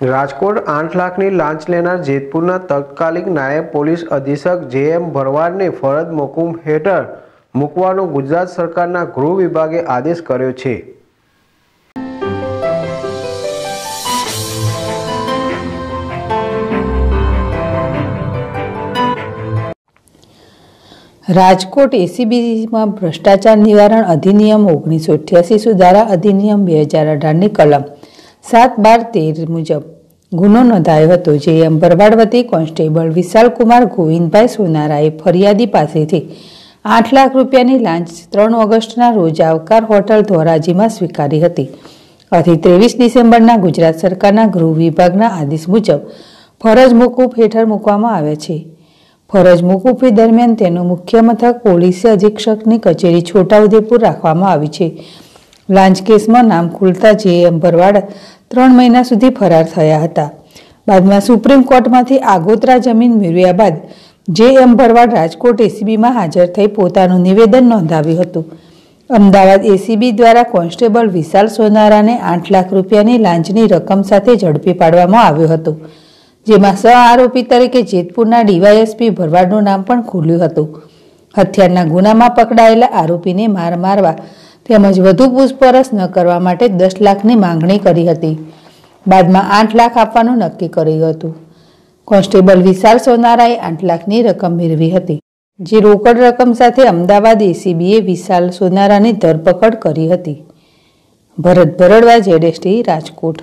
રાજકોટ આઠ લાખની લાંચ લેનાર જેતપુરના તત્કાલિક નાયબ પોલીસ અધિક્ષક જે એમ ભરવાડને ફરજ મુકુમ હેઠળ મૂકવાનો ગુજરાત સરકારના ગૃહ વિભાગે આદેશ કર્યો છે રાજકોટ એસીબીમાં ભ્રષ્ટાચાર નિવારણ અધિનિયમ ઓગણીસો અઠ્યાસી સુધારા અધિનિયમ બે હજાર અઢારની કલમ સાત બાર તેર મુજબ ગુનો નોંધાયો હતો જે અંબરવાડ વતી કોન્સ્ટેબલ વિશાલકુમાર ગોવિંદભાઈ સોનારાએ ફરિયાદી પાસેથી આઠ લાખ રૂપિયાની લાંચ ત્રણ ઓગસ્ટના રોજ આવકાર હોટલ ધોરાજીમાં સ્વીકારી હતી આથી ત્રેવીસ ડિસેમ્બરના ગુજરાત સરકારના ગૃહ વિભાગના આદેશ મુજબ ફરજ મુકુફ હેઠળ મૂકવામાં આવે છે ફરજ મુકુફી દરમિયાન તેનું મુખ્ય મથક પોલીસ અધિક્ષકની કચેરી છોટાઉદેપુર રાખવામાં આવી છે લાંચ કેસમાં નામ ખુલતા જે એમ ભરવાડ ત્રણ મહિના સુધી ફરાર થયા હતા બાદમાં સુપ્રીમ કોર્ટમાંથી આગોતરા જમીન મેળવ્યા બાદ જે એમ ભરવાડ રાજકોટ એસીબીમાં હાજર થઈ પોતાનું નિવેદન નોંધાવ્યું હતું અમદાવાદ એસીબી દ્વારા કોન્સ્ટેબલ વિશાલ સોનારાને આઠ લાખ રૂપિયાની લાંચની રકમ સાથે ઝડપી પાડવામાં આવ્યો હતો જેમાં સહ આરોપી તરીકે જેતપુરના ડીવાયએસપી ભરવાડનું નામ પણ ખુલ્યું હતું હથિયારના ગુનામાં પકડાયેલા આરોપીને માર મારવા તેમજ વધુ પૂછપરછ ન કરવા માટે દસ લાખની માંગણી કરી હતી બાદમાં આઠ લાખ આપવાનું નક્કી કર્યું હતું કોન્સ્ટેબલ વિશાલ સોનારાએ આઠ લાખની રકમ મેળવી હતી જે રોકડ રકમ સાથે અમદાવાદ એસીબીએ વિશાલ સોનારાની ધરપકડ કરી હતી ભરત ભરડવા જેડેસટી રાજકોટ